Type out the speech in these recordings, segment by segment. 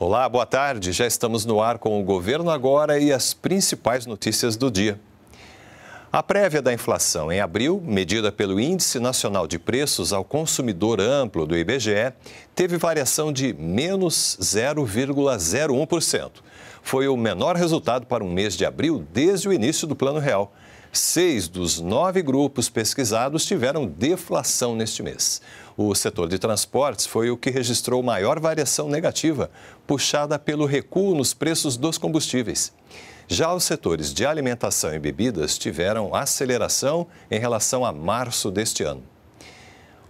Olá, boa tarde. Já estamos no ar com o governo agora e as principais notícias do dia. A prévia da inflação em abril, medida pelo Índice Nacional de Preços ao Consumidor Amplo do IBGE, teve variação de menos 0,01%. Foi o menor resultado para um mês de abril desde o início do Plano Real. Seis dos nove grupos pesquisados tiveram deflação neste mês. O setor de transportes foi o que registrou maior variação negativa, puxada pelo recuo nos preços dos combustíveis. Já os setores de alimentação e bebidas tiveram aceleração em relação a março deste ano.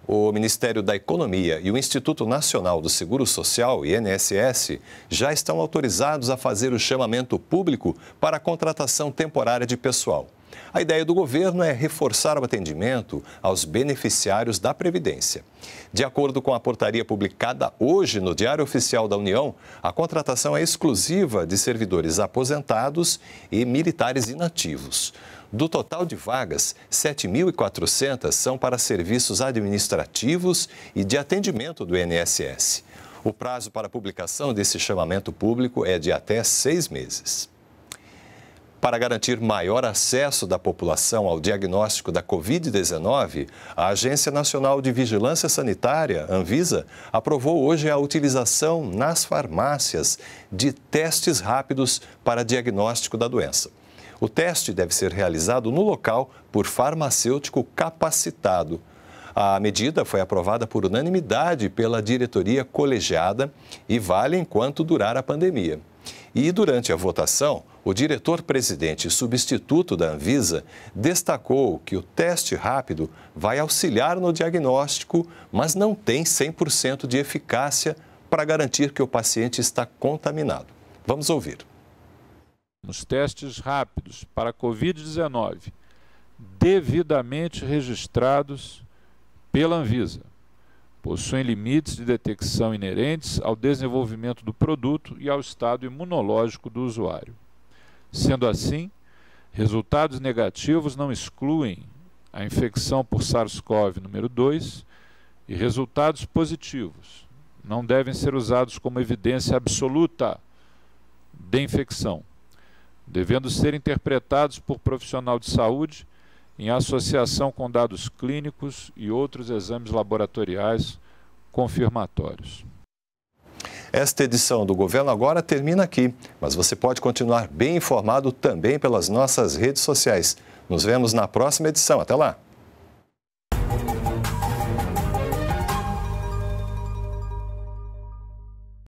O Ministério da Economia e o Instituto Nacional do Seguro Social, INSS, já estão autorizados a fazer o chamamento público para a contratação temporária de pessoal. A ideia do governo é reforçar o atendimento aos beneficiários da Previdência. De acordo com a portaria publicada hoje no Diário Oficial da União, a contratação é exclusiva de servidores aposentados e militares inativos. Do total de vagas, 7.400 são para serviços administrativos e de atendimento do INSS. O prazo para publicação desse chamamento público é de até seis meses. Para garantir maior acesso da população ao diagnóstico da Covid-19, a Agência Nacional de Vigilância Sanitária, Anvisa, aprovou hoje a utilização nas farmácias de testes rápidos para diagnóstico da doença. O teste deve ser realizado no local por farmacêutico capacitado. A medida foi aprovada por unanimidade pela diretoria colegiada e vale enquanto durar a pandemia. E durante a votação, o diretor-presidente substituto da Anvisa destacou que o teste rápido vai auxiliar no diagnóstico, mas não tem 100% de eficácia para garantir que o paciente está contaminado. Vamos ouvir. Nos testes rápidos para Covid-19, devidamente registrados pela Anvisa, possuem limites de detecção inerentes ao desenvolvimento do produto e ao estado imunológico do usuário. Sendo assim, resultados negativos não excluem a infecção por SARS-CoV número 2 e resultados positivos não devem ser usados como evidência absoluta de infecção, devendo ser interpretados por profissional de saúde em associação com dados clínicos e outros exames laboratoriais confirmatórios. Esta edição do Governo Agora termina aqui, mas você pode continuar bem informado também pelas nossas redes sociais. Nos vemos na próxima edição. Até lá!